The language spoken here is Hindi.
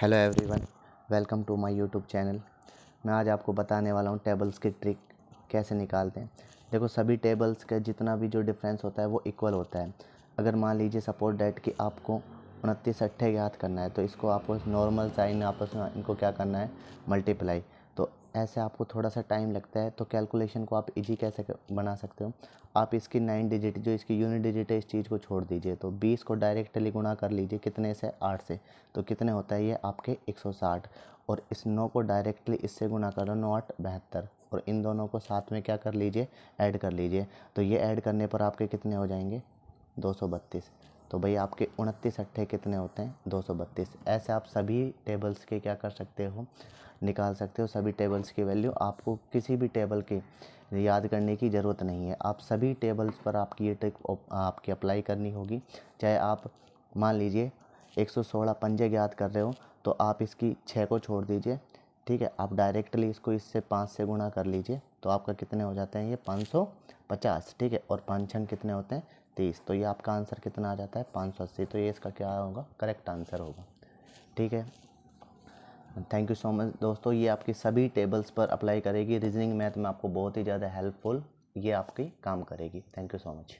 hello everyone welcome to my YouTube channel मैं आज आपको बताने वाला हूँ टेबल्स की ट्रिक कैसे निकालते हैं देखो सभी टेबल्स का जितना भी जो डिफरेंस होता है वो इक्वल होता है अगर मान लीजिए सपोर्ट डेट कि आपको उनतीस अट्ठे के हाथ करना है तो इसको आपको नॉर्मल साइन आपस में इनको क्या करना है मल्टीप्लाई ऐसे आपको थोड़ा सा टाइम लगता है तो कैलकुलेशन को आप इजी कैसे बना सकते हो आप इसकी नाइन डिजिट जो इसकी यूनिट डिजिट है इस चीज़ को छोड़ दीजिए तो बीस को डायरेक्टली गुणा कर लीजिए कितने से आठ से तो कितने होता है ये आपके एक सौ साठ और इस नौ को डायरेक्टली इससे गुना करो नौ आठ बहत्तर और इन दोनों को साथ में क्या कर लीजिए ऐड कर लीजिए तो ये ऐड करने पर आपके कितने हो जाएंगे दो सौ बत्तीस तो भाई आपके उनतीस अट्ठे कितने होते हैं दो सौ बत्तीस ऐसे आप सभी टेबल्स के क्या कर सकते हो निकाल सकते हो सभी टेबल्स की वैल्यू आपको किसी भी टेबल के याद करने की ज़रूरत नहीं है आप सभी टेबल्स पर आपकी ये ट्रिक आपकी अप्लाई करनी होगी चाहे आप मान लीजिए एक सौ सोलह पंजे याद कर रहे हो तो आप इसकी छः को छोड़ दीजिए ठीक है आप डायरेक्टली इसको इससे पाँच से गुणा कर लीजिए तो आपका कितने हो जाते हैं ये पाँच सौ पचास ठीक है और पाँच छन कितने होते हैं तेईस तो ये आपका आंसर कितना आ जाता है पाँच सौ अस्सी तो ये इसका क्या होगा करेक्ट आंसर होगा ठीक है थैंक यू सो मच दोस्तों ये आपकी सभी टेबल्स पर अप्लाई करेगी रीजनिंग मैथ में आपको बहुत ही ज़्यादा हेल्पफुल ये आपकी काम करेगी थैंक यू सो मच